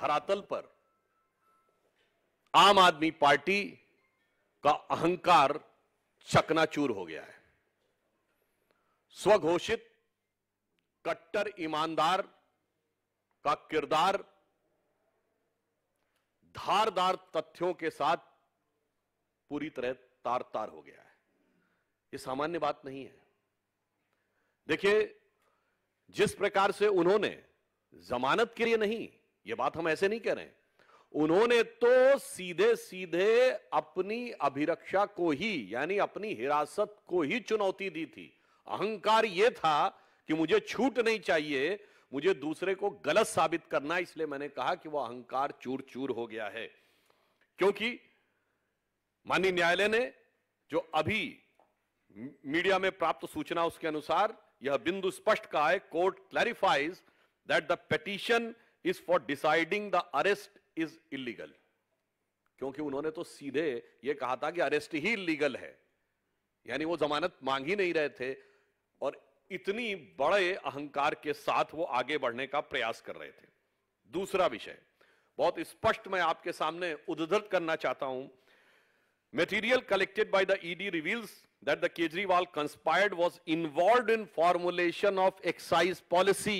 धरातल पर आम आदमी पार्टी का अहंकार चकनाचूर हो गया है स्वघोषित कट्टर ईमानदार का किरदार धारदार तथ्यों के साथ पूरी तरह तार तार हो गया है यह सामान्य बात नहीं है देखिए जिस प्रकार से उन्होंने जमानत के लिए नहीं ये बात हम ऐसे नहीं कह रहे उन्होंने तो सीधे सीधे अपनी अभिरक्षा को ही यानी अपनी हिरासत को ही चुनौती दी थी अहंकार यह था कि मुझे छूट नहीं चाहिए मुझे दूसरे को गलत साबित करना इसलिए मैंने कहा कि वह अहंकार चूर चूर हो गया है क्योंकि माननीय न्यायालय ने जो अभी मीडिया में प्राप्त सूचना उसके अनुसार यह बिंदु स्पष्ट कहा है court clarifies that the petition is for deciding the arrest is illegal क्योंकि उन्होंने तो सीधे यह कहा था कि अरेस्ट ही इलीगल है यानी वो जमानत मांग ही नहीं रहे थे और इतनी बड़े अहंकार के साथ वो आगे बढ़ने का प्रयास कर रहे थे दूसरा विषय बहुत स्पष्ट मैं आपके सामने उद्धत करना चाहता हूं material collected by the ED reveals that the Kejriwal conspired was involve in formulation of excise policy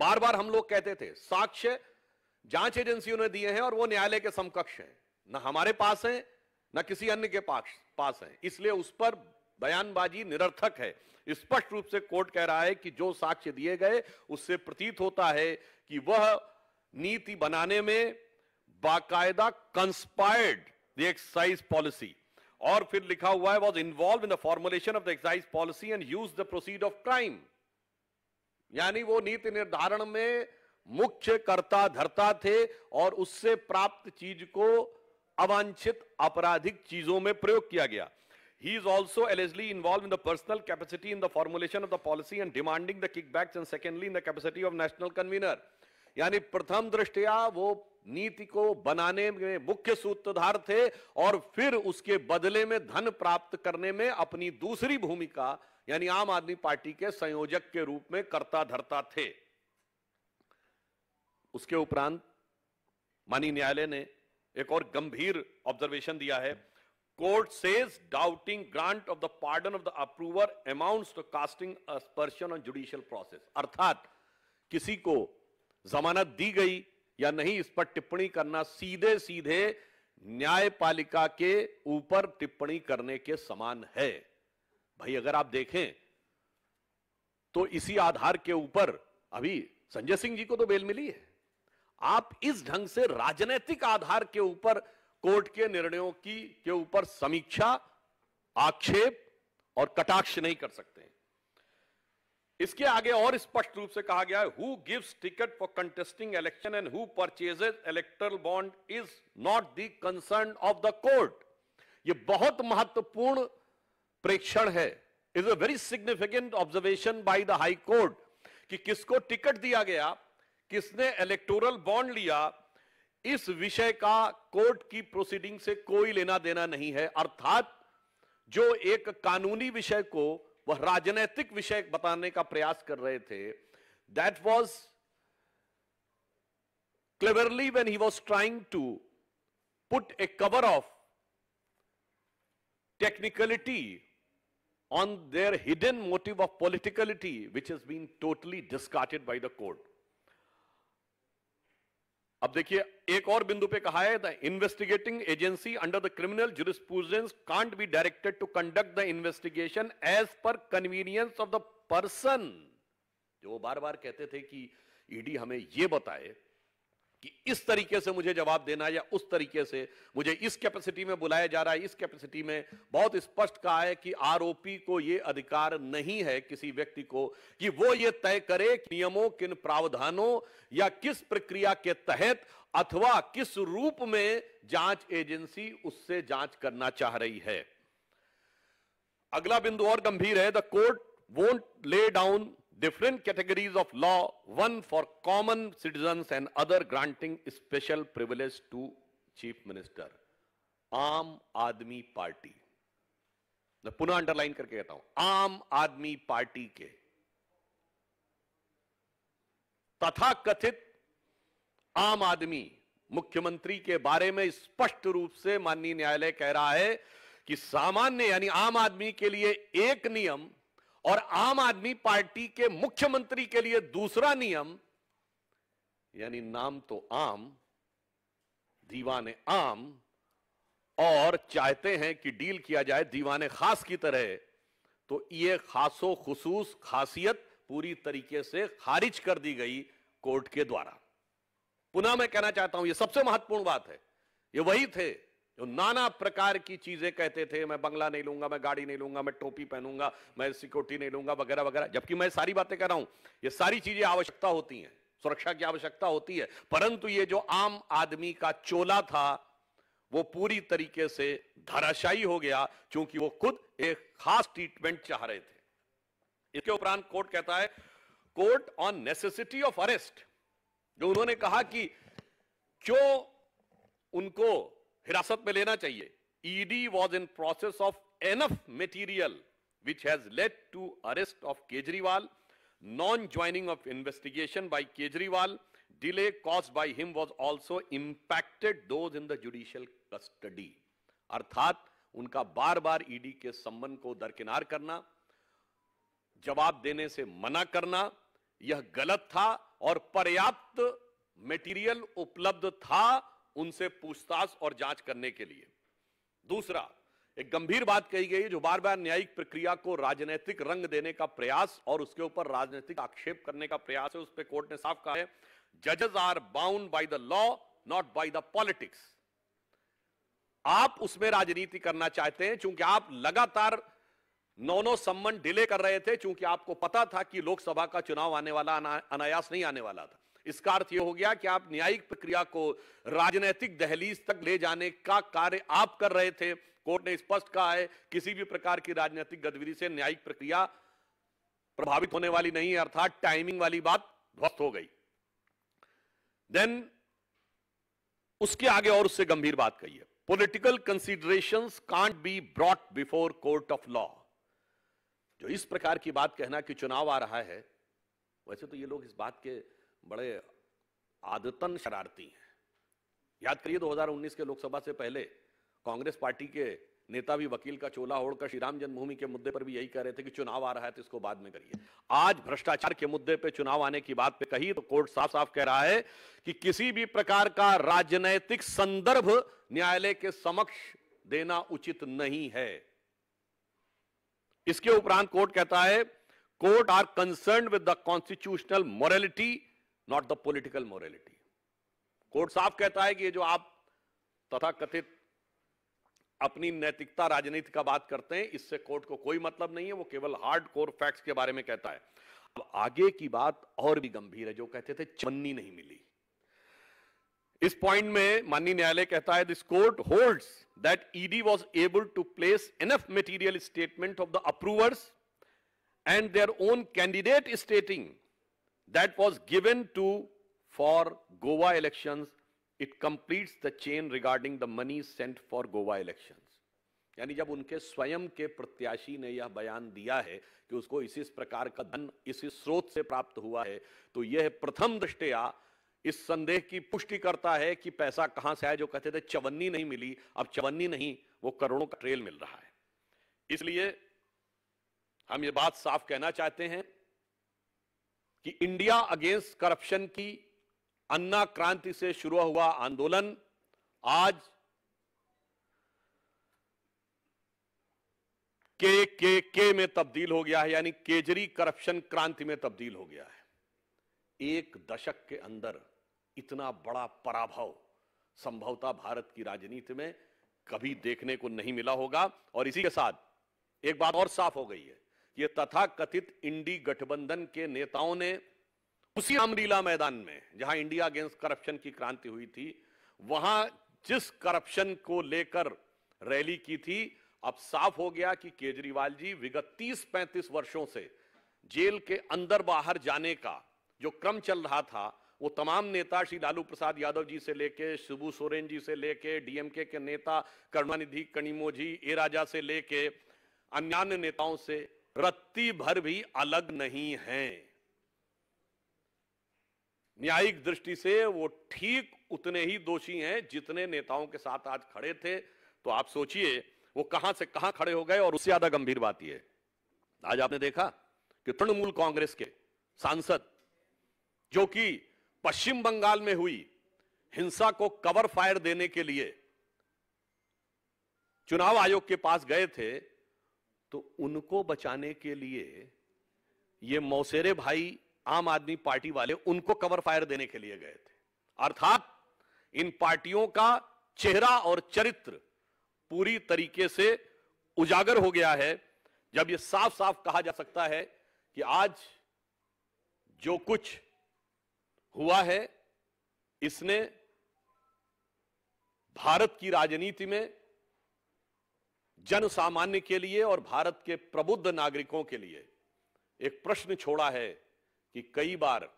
बार बार हम लोग कहते थे साक्ष्य जांच एजेंसियों ने दिए हैं और वो न्यायालय के समकक्ष हैं ना हमारे पास हैं ना किसी अन्य के पास पास हैं इसलिए उस पर बयानबाजी निरर्थक है स्पष्ट रूप से कोर्ट कह रहा है कि जो साक्ष्य दिए गए उससे प्रतीत होता है कि वह नीति बनाने में बाकायदा कंस्पायर्ड द एक्साइज पॉलिसी और फिर लिखा हुआ है was involve in the formulation of the excise policy and use the proceed of crime यानी वो नीति निर्धारण में मुख्य कर्ता धरता थे और उससे प्राप्त चीज को अवांछित आपराधिक चीजों में प्रयोग किया गया he is also allegedly involved in the personal capacity in the formulation of the policy and demanding the kickbacks and secondly in the capacity of national convener यानी प्रथम दृष्टिया वो नीति को बनाने में मुख्य सूत्रधार थे और फिर उसके बदले में धन प्राप्त करने में अपनी दूसरी भूमिका यानी आम आदमी पार्टी के संयोजक के रूप में कर्ता धरता थे उसके उपरांत माननीय न्यायालय ने एक और गंभीर ऑब्जर्वेशन दिया है court says doubting grant of the pardon of the approver amounts to casting on judicial process अर्थात किसी को जमानत दी गई या नहीं इस पर टिप्पणी करना सीधे सीधे न्यायपालिका के ऊपर टिप्पणी करने के समान है भाई अगर आप देखें तो इसी आधार के ऊपर अभी संजय सिंह जी को तो बेल मिली है आप इस ढंग से राजनीतिक आधार के ऊपर कोर्ट के निर्णयों की के ऊपर समीक्षा आक्षेप और कटाक्ष नहीं कर सकते इसके आगे और स्पष्ट रूप से कहा गया है who gives ticket for contesting election and who purchases electoral bond is not the concern of the court ये बहुत महत्वपूर्ण प्रेक्षण है is a very significant observation by the high court कि किसको टिकट दिया गया किसने इलेक्टोरल बॉन्ड लिया इस विषय का कोर्ट की प्रोसीडिंग से कोई लेना देना नहीं है अर्थात जो एक कानूनी विषय को वह राजनैतिक विषय बताने का प्रयास कर रहे थे that was cleverly when he was trying to put a cover of technicality on their hidden motive of politicality which is been totally discarded by the court अब देखिए एक और बिंदु पे कहा है the investigating agency under the criminal jurisprudence can't be directed to conduct the investigation as per convenience of the person जो बार बार कहते थे कि ईडी e हमें यह बताए कि इस तरीके से मुझे जवाब देना या उस तरीके से मुझे इस कैपेसिटी में बुलाया जा रहा है इस कैपेसिटी में बहुत स्पष्ट कहा है कि आरोपी को यह अधिकार नहीं है किसी व्यक्ति को कि वो ये तय करे नियमों किन प्रावधानों या किस प्रक्रिया के तहत अथवा किस रूप में जांच एजेंसी उससे जांच करना चाह रही है अगला बिंदु और गंभीर है the court won't lay down different categories of law, one for common citizens and other granting special privilege to chief minister. aam aadmi party मैं पुनः अंडरलाइन करके कहता हूं आम आदमी पार्टी के तथा कथित आम आदमी मुख्यमंत्री के बारे में स्पष्ट रूप से माननीय न्यायालय कह रहा है कि सामान्य यानी आम आदमी के लिए एक नियम और आम आदमी पार्टी के मुख्यमंत्री के लिए दूसरा नियम यानी नाम तो आम दीवाने आम और चाहते हैं कि डील किया जाए दीवाने खास की तरह तो ये खासो खसूस खासियत पूरी तरीके से खारिज कर दी गई कोर्ट के द्वारा पुनः मैं कहना चाहता हूं यह सबसे महत्वपूर्ण बात है ये वही थे जो नाना प्रकार की चीजें कहते थे मैं बंगला नहीं लूंगा मैं गाड़ी नहीं लूंगा मैं टोपी पहनूंगा मैं सिक्योरिटी नहीं लूंगा वगैरह वगैरह जबकि मैं सारी बातें कर रहा हूं ये सारी चीजें आवश्यकता होती हैं सुरक्षा की आवश्यकता होती है परंतु ये जो आम आदमी का चोला था वो पूरी तरीके से धराशायी हो गया क्योंकि वो खुद एक खास ट्रीटमेंट चाह रहे थे इसके उपरांत कोर्ट कहता है court on necessity of arrest जो उन्होंने कहा कि क्यों उनको हिरासत में लेना चाहिए ED was in process of enough material which has led to arrest of Kejriwal non joining of investigation by Kejriwal delay cause by him was also impacted those in the judicial custody अर्थात उनका बार बार ईडी के संबंध को दरकिनार करना जवाब देने से मना करना यह गलत था और पर्याप्त मेटीरियल उपलब्ध था उनसे पूछताछ और जांच करने के लिए दूसरा एक गंभीर बात कही गई जो बार बार न्यायिक प्रक्रिया को राजनीतिक रंग देने का प्रयास और उसके ऊपर राजनीतिक आक्षेप करने का प्रयास है उस पर कोर्ट ने साफ कहा है जजेस are bound by the law not by the politics आप उसमें राजनीति करना चाहते हैं चूंकि आप लगातार नौ नौ संबंध डिले कर रहे थे चूंकि आपको पता था कि लोकसभा का चुनाव आने वाला अनायास नहीं आने वाला था इसका अर्थ यह हो गया कि आप न्यायिक प्रक्रिया को राजनीतिक दहलीज तक ले जाने का कार्य आप कर रहे थे कोर्ट ने स्पष्ट कहा है किसी भी प्रकार की राजनीतिक गतिविधि से न्यायिक प्रक्रिया प्रभावित होने वाली नहीं है अर्थात टाइमिंग वाली बात ध्वस्त हो गई देन उसके आगे और उससे गंभीर बात कही है political consideration can't be brought before court of law जो इस प्रकार की बात कहना कि चुनाव आ रहा है वैसे तो ये लोग इस बात के बड़े आदतन शरारती हैं याद करिए 2019 के लोकसभा से पहले कांग्रेस पार्टी के नेता भी वकील का चोला ओढ़कर श्रीराम जन्मभूमि के मुद्दे पर भी यही कह रहे थे कि चुनाव आ रहा है तो इसको बाद में करिए आज भ्रष्टाचार के मुद्दे पे चुनाव आने की बात पे कही तो कोर्ट साफ साफ कह रहा है कि किसी भी प्रकार का राजनैतिक संदर्भ न्यायालय के समक्ष देना उचित नहीं है इसके उपरांत कोर्ट कहता है court are concern with the constitutional morality not the political morality court साफ कहता है कि ये जो आप तथा कथित अपनी नैतिकता राजनीति का बात करते हैं इससे कोर्ट को कोई मतलब नहीं है वो केवल हार्ड कोर फैक्ट्स के बारे में कहता है अब आगे की बात और भी गंभीर है जो कहते थे चन्नी नहीं मिली इस पॉइंट में माननीय न्यायालय कहता है this court holds that ED was able to place enough material statement of the approvers and their own candidate stating that was given to for Goa elections, it completes the chain regarding the money sent for Goa elections. यानी जब उनके स्वयं के प्रत्याशी ने यह बयान दिया है कि उसको इस इस प्रकार का धन इस स्रोत से प्राप्त हुआ है तो यह प्रथम दृष्टया इस संदेह की पुष्टि करता है कि पैसा कहां से आया जो कहते थे चवन्नी नहीं मिली अब चवन्नी नहीं वो करोड़ों का ट्रेल मिल रहा है इसलिए हम ये बात साफ कहना चाहते हैं कि इंडिया अगेंस्ट करप्शन की अन्ना क्रांति से शुरू हुआ आंदोलन आज के के के में तब्दील हो गया है यानी केजरी करप्शन क्रांति में तब्दील हो गया है एक दशक के अंदर इतना बड़ा पराभव संभवतः भारत की राजनीति में कभी देखने को नहीं मिला होगा और इसी के साथ एक बात और साफ हो गई है ये तथाकथित इंडी गठबंधन के नेताओं ने उसी रामलीला मैदान में जहां इंडिया अगेंस्ट करप्शन की क्रांति हुई थी वहां जिस करप्शन को लेकर रैली की थी अब साफ हो गया कि केजरीवाल जी विगत तीस पैंतीस वर्षों से जेल के अंदर बाहर जाने का जो क्रम चल रहा था वो तमाम नेता श्री लालू प्रसाद यादव जी से लेके शिबू सोरेन जी से लेके डीएमके के नेता करुणानिधि कणिमोजी ए राजा से लेके अन्य नेताओं से पत्ती भर भी अलग नहीं है न्यायिक दृष्टि से वो ठीक उतने ही दोषी हैं जितने नेताओं के साथ आज खड़े थे तो आप सोचिए वो कहां से कहां खड़े हो गए और उससे ज्यादा गंभीर बात यह आज आपने देखा कि तृणमूल कांग्रेस के सांसद जो कि पश्चिम बंगाल में हुई हिंसा को कवर फायर देने के लिए चुनाव आयोग के पास गए थे तो उनको बचाने के लिए ये मौसेरे भाई आम आदमी पार्टी वाले उनको कवर फायर देने के लिए गए थे अर्थात इन पार्टियों का चेहरा और चरित्र पूरी तरीके से उजागर हो गया है जब यह साफ साफ कहा जा सकता है कि आज जो कुछ हुआ है इसने भारत की राजनीति में जन सामान्य के लिए और भारत के प्रबुद्ध नागरिकों के लिए एक प्रश्न छोड़ा है कि कई बार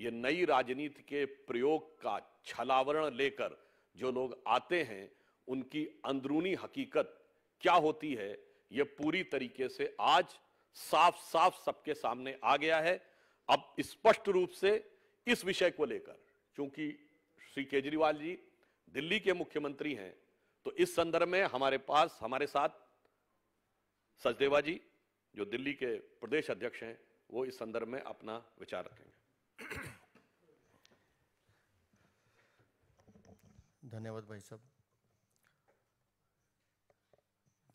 ये नई राजनीति के प्रयोग का छलावरण लेकर जो लोग आते हैं उनकी अंदरूनी हकीकत क्या होती है ये पूरी तरीके से आज साफ साफ सबके सामने आ गया है अब स्पष्ट रूप से इस विषय को लेकर क्योंकि श्री केजरीवाल जी दिल्ली के मुख्यमंत्री हैं तो इस संदर्भ में हमारे पास हमारे साथ सचदेवा जी जो दिल्ली के प्रदेश अध्यक्ष हैं वो इस संदर्भ में अपना विचार रखेंगे धन्यवाद भाई साहब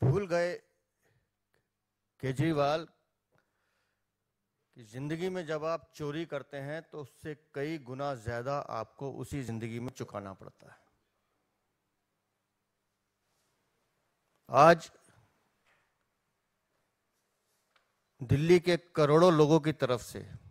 भूल गए केजरीवाल कि जिंदगी में जब आप चोरी करते हैं तो उससे कई गुना ज्यादा आपको उसी जिंदगी में चुकाना पड़ता है आज दिल्ली के करोड़ों लोगों की तरफ से